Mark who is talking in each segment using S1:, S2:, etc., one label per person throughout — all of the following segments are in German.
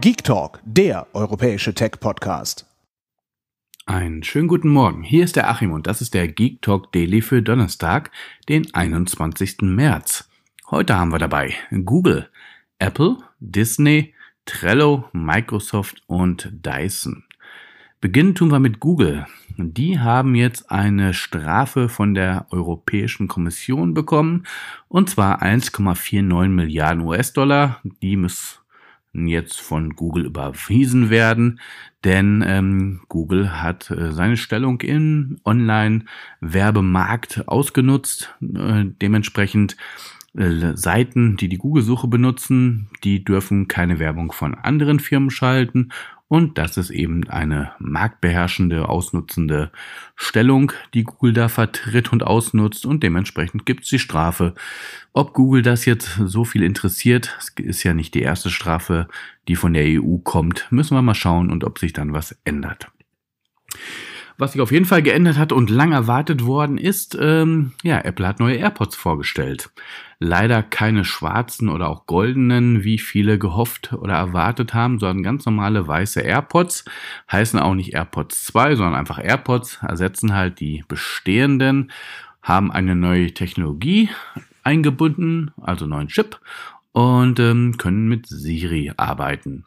S1: Geek Talk, der europäische Tech-Podcast. Einen schönen guten Morgen. Hier ist der Achim und das ist der Geek Talk Daily für Donnerstag, den 21. März. Heute haben wir dabei Google, Apple, Disney, Trello, Microsoft und Dyson. Beginnen tun wir mit Google. Die haben jetzt eine Strafe von der Europäischen Kommission bekommen, und zwar 1,49 Milliarden US-Dollar. Die müssen jetzt von Google überwiesen werden, denn ähm, Google hat äh, seine Stellung im Online-Werbemarkt ausgenutzt. Äh, dementsprechend äh, Seiten, die die Google-Suche benutzen, die dürfen keine Werbung von anderen Firmen schalten. Und das ist eben eine marktbeherrschende, ausnutzende Stellung, die Google da vertritt und ausnutzt. Und dementsprechend gibt es die Strafe. Ob Google das jetzt so viel interessiert, ist ja nicht die erste Strafe, die von der EU kommt. Müssen wir mal schauen und ob sich dann was ändert. Was sich auf jeden Fall geändert hat und lang erwartet worden ist, ähm, ja, Apple hat neue AirPods vorgestellt. Leider keine schwarzen oder auch goldenen, wie viele gehofft oder erwartet haben, sondern ganz normale weiße AirPods. Heißen auch nicht AirPods 2, sondern einfach AirPods, ersetzen halt die bestehenden, haben eine neue Technologie eingebunden, also neuen Chip und ähm, können mit Siri arbeiten.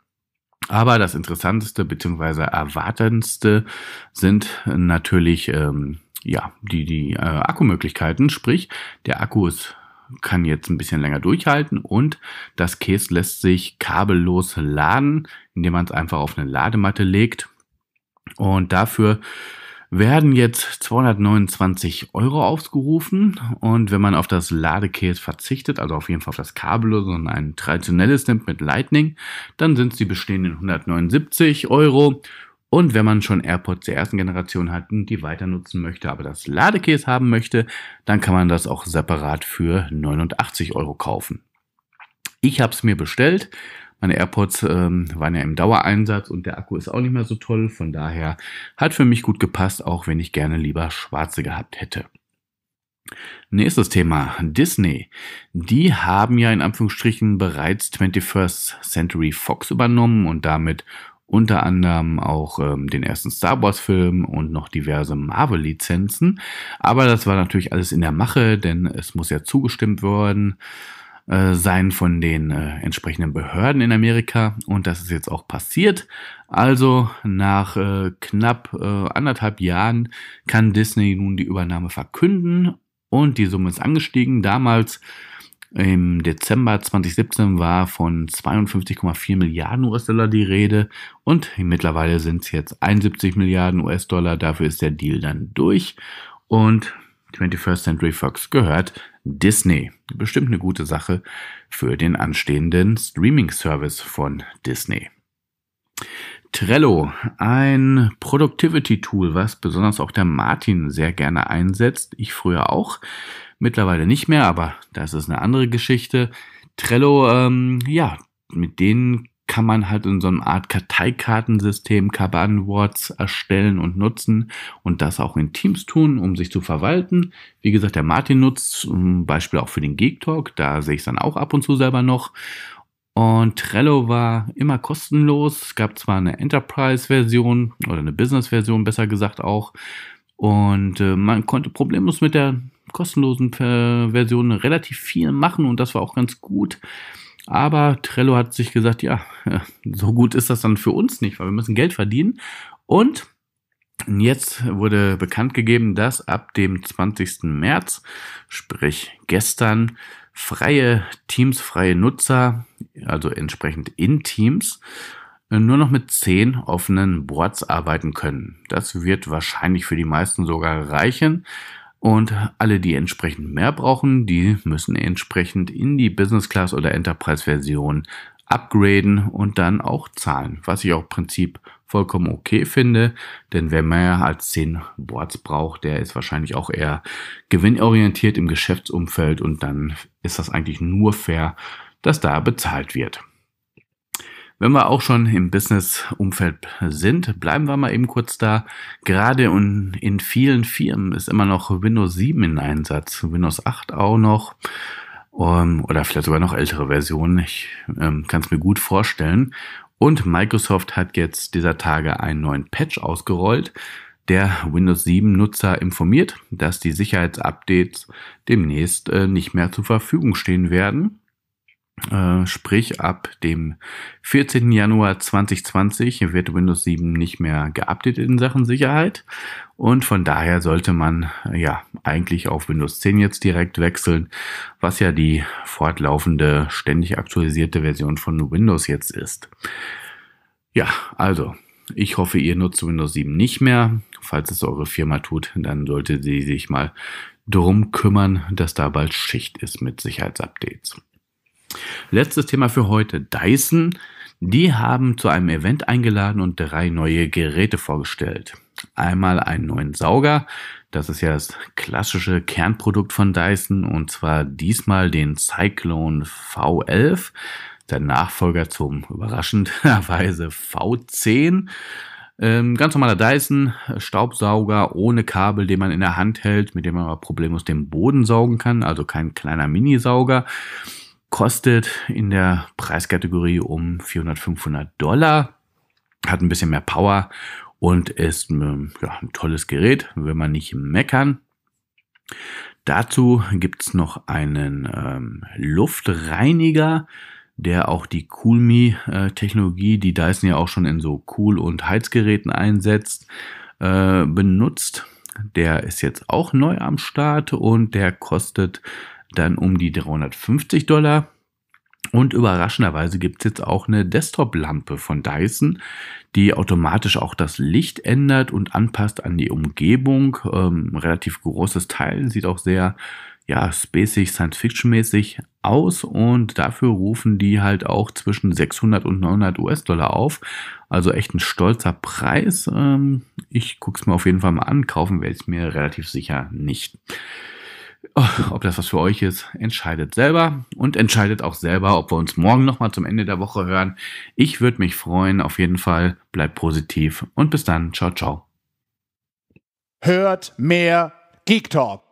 S1: Aber das Interessanteste bzw. Erwartendste sind natürlich ähm, ja, die, die äh, Akkumöglichkeiten. Sprich, der Akku ist, kann jetzt ein bisschen länger durchhalten und das Case lässt sich kabellos laden, indem man es einfach auf eine Ladematte legt. Und dafür werden jetzt 229 Euro aufgerufen. Und wenn man auf das Ladekit verzichtet, also auf jeden Fall auf das Kabel, sondern ein traditionelles nimmt mit Lightning, dann sind es die bestehenden 179 Euro. Und wenn man schon AirPods der ersten Generation hat und die weiter nutzen möchte, aber das Ladekit haben möchte, dann kann man das auch separat für 89 Euro kaufen. Ich habe es mir bestellt, meine AirPods ähm, waren ja im Dauereinsatz und der Akku ist auch nicht mehr so toll. Von daher hat für mich gut gepasst, auch wenn ich gerne lieber schwarze gehabt hätte. Nächstes Thema, Disney. Die haben ja in Anführungsstrichen bereits 21st Century Fox übernommen und damit unter anderem auch ähm, den ersten Star Wars-Film und noch diverse Marvel-Lizenzen. Aber das war natürlich alles in der Mache, denn es muss ja zugestimmt werden äh, sein von den äh, entsprechenden Behörden in Amerika und das ist jetzt auch passiert. Also nach äh, knapp äh, anderthalb Jahren kann Disney nun die Übernahme verkünden und die Summe ist angestiegen. Damals im Dezember 2017 war von 52,4 Milliarden US-Dollar die Rede und mittlerweile sind es jetzt 71 Milliarden US-Dollar. Dafür ist der Deal dann durch und 21st Century Fox gehört Disney. Bestimmt eine gute Sache für den anstehenden Streaming-Service von Disney. Trello, ein Productivity-Tool, was besonders auch der Martin sehr gerne einsetzt. Ich früher auch, mittlerweile nicht mehr, aber das ist eine andere Geschichte. Trello, ähm, ja, mit denen kann man halt in so einer Art Karteikartensystem kanban erstellen und nutzen und das auch in Teams tun, um sich zu verwalten. Wie gesagt, der Martin nutzt zum Beispiel auch für den Geek Talk, da sehe ich es dann auch ab und zu selber noch. Und Trello war immer kostenlos. Es gab zwar eine Enterprise-Version oder eine Business-Version, besser gesagt auch. Und äh, man konnte problemlos mit der kostenlosen äh, Version relativ viel machen und das war auch ganz gut. Aber Trello hat sich gesagt, ja, so gut ist das dann für uns nicht, weil wir müssen Geld verdienen. Und jetzt wurde bekannt gegeben, dass ab dem 20. März, sprich gestern, freie Teams, freie Nutzer, also entsprechend in Teams, nur noch mit zehn offenen Boards arbeiten können. Das wird wahrscheinlich für die meisten sogar reichen. Und alle, die entsprechend mehr brauchen, die müssen entsprechend in die Business Class oder Enterprise Version upgraden und dann auch zahlen, was ich auch im Prinzip vollkommen okay finde, denn wer mehr als 10 Boards braucht, der ist wahrscheinlich auch eher gewinnorientiert im Geschäftsumfeld und dann ist das eigentlich nur fair, dass da bezahlt wird. Wenn wir auch schon im Business-Umfeld sind, bleiben wir mal eben kurz da. Gerade in vielen Firmen ist immer noch Windows 7 in Einsatz, Windows 8 auch noch ähm, oder vielleicht sogar noch ältere Versionen. Ich ähm, kann es mir gut vorstellen. Und Microsoft hat jetzt dieser Tage einen neuen Patch ausgerollt, der Windows 7 Nutzer informiert, dass die Sicherheitsupdates demnächst äh, nicht mehr zur Verfügung stehen werden. Äh, sprich, ab dem 14. Januar 2020 wird Windows 7 nicht mehr geupdatet in Sachen Sicherheit. Und von daher sollte man äh, ja eigentlich auf Windows 10 jetzt direkt wechseln, was ja die fortlaufende, ständig aktualisierte Version von Windows jetzt ist. Ja, also, ich hoffe, ihr nutzt Windows 7 nicht mehr. Falls es eure Firma tut, dann sollte sie sich mal drum kümmern, dass da bald Schicht ist mit Sicherheitsupdates. Letztes Thema für heute. Dyson. Die haben zu einem Event eingeladen und drei neue Geräte vorgestellt. Einmal einen neuen Sauger. Das ist ja das klassische Kernprodukt von Dyson und zwar diesmal den Cyclone V11. Der Nachfolger zum überraschenderweise V10. Ähm, ganz normaler Dyson, Staubsauger ohne Kabel, den man in der Hand hält, mit dem man aber problemlos den Boden saugen kann, also kein kleiner Minisauger kostet in der Preiskategorie um 400, 500 Dollar, hat ein bisschen mehr Power und ist ähm, ja, ein tolles Gerät, will man nicht meckern. Dazu gibt es noch einen ähm, Luftreiniger, der auch die Coolme-Technologie, äh, die Dyson ja auch schon in so Cool- und Heizgeräten einsetzt, äh, benutzt. Der ist jetzt auch neu am Start und der kostet dann um die 350 Dollar. Und überraschenderweise gibt es jetzt auch eine Desktop-Lampe von Dyson, die automatisch auch das Licht ändert und anpasst an die Umgebung. Ähm, relativ großes Teil, sieht auch sehr ja, spacig, Science-Fiction-mäßig aus und dafür rufen die halt auch zwischen 600 und 900 US-Dollar auf. Also echt ein stolzer Preis. Ähm, ich gucke es mir auf jeden Fall mal an, kaufen werde ich es mir relativ sicher nicht. Ob das was für euch ist, entscheidet selber und entscheidet auch selber, ob wir uns morgen nochmal zum Ende der Woche hören. Ich würde mich freuen. Auf jeden Fall bleibt positiv und bis dann. Ciao, ciao. Hört mehr Geek Talk.